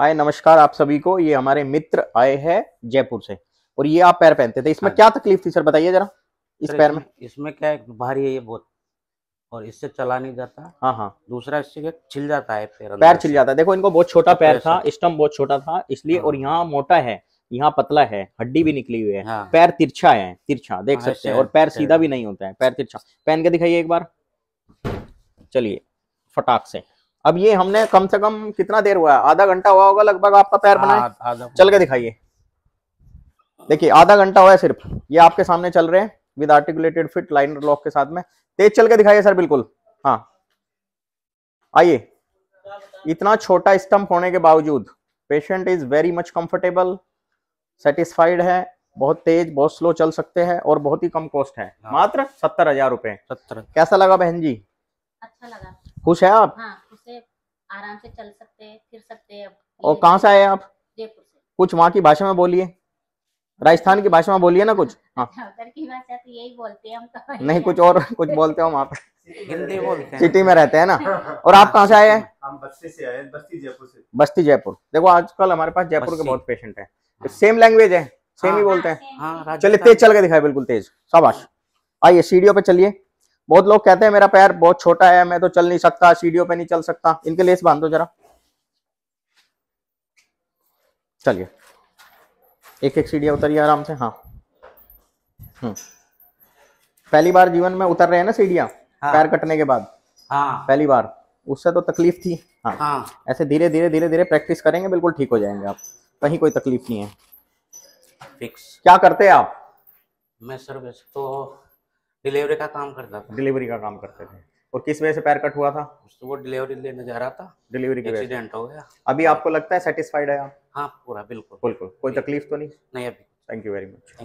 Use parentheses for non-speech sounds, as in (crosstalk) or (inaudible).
आए नमस्कार आप सभी को ये हमारे मित्र आए हैं जयपुर से और ये आप पैर पहनते थे इसमें हाँ क्या तकलीफ थी सर बताइए जरा इस पैर में इसमें क्या है भारी है ये बहुत और इससे चला नहीं जाता हाँ हाँ दूसरा इससे छिल जाता है पैर पैर छिल जाता है देखो इनको बहुत छोटा तो पैर था स्टम्प बहुत छोटा था इसलिए हाँ। और यहाँ मोटा है यहाँ पतला है हड्डी भी हाँ। निकली हुई है हाँ। पैर तिरछा है तिरछा देख हाँ, सकते हैं और पैर सीधा भी नहीं होता है पैर तिरछा पहन के दिखाइए एक बार चलिए फटाक से अब ये हमने कम से कम कितना देर हुआ है आधा घंटा हुआ होगा लगभग आपका पैर बनाए चल के दिखाइए देखिए आधा घंटा हुआ है सिर्फ ये आपके सामने चल रहे हैं with articulated fit liner lock के साथ में तेज चल के दिखाइए सर बिल्कुल हाँ आइए इतना छोटा स्टम्प होने के बावजूद patient is very much comfortable satisfied है बहुत तेज बहुत स्लो चल सकते हैं और बहुत ही कम कॉस्ट है हाँ। मात्र सत्तर हजार रूपए सत्तर कैसा लगा बहन जी अच्छा लगा खुश है आप हाँ। आराम से चल सकते हैं फिर सकते हैं और कहाँ से आए आप जयपुर से कुछ वहाँ की भाषा में बोलिए राजस्थान की भाषा में बोलिए ना कुछ हाँ (laughs) उधर की भाषा तो यही बोलते हैं हम तो। नहीं कुछ और कुछ बोलते हो वहाँ पे हिंदी बोलते हैं सिटी में रहते हैं ना और आप कहाँ से आए हैं हम बस्ती से आए बस्ती जयपुर से बस्ती जयपुर देखो आजकल हमारे पास जयपुर के बहुत पेशेंट है सेम लैंग्वेज है सेम ही हाँ। बोलते हैं हाँ, चलिए तेज चल के दिखाए बिल्कुल तेज शाबाश आइए सीढ़ियों पे चलिए बहुत लोग कहते हैं मेरा पैर बहुत छोटा है मैं तो चल नहीं सकता सीढ़ियों पे नहीं चल सकता इनके लेस बांध दो जरा चलिए एक एक सीढ़िया उतरिए आराम से हाँ हम्म। पहली बार जीवन में उतर रहे हैं ना सीढ़िया हाँ। पैर कटने के बाद हाँ। पहली बार उससे तो तकलीफ थी हाँ, हाँ। ऐसे धीरे धीरे धीरे धीरे प्रैक्टिस करेंगे बिल्कुल ठीक हो जाएंगे आप कहीं कोई तकलीफ नहीं है फिक्स क्या करते हैं आप मैं सर वैसे तो डिलीवरी का काम करता था डिलीवरी का काम करते थे और किस वजह से पैर कट हुआ था वो डिलीवरी लेने जा रहा था डिलीवरी के एक्सीडेंट हो गया अभी आपको लगता है सेटिस्फाइड है आप हाँ पूरा बिल्कुल बिल्कुल कोई तकलीफ तो नहीं नहीं अभी थैंक यू वेरी मच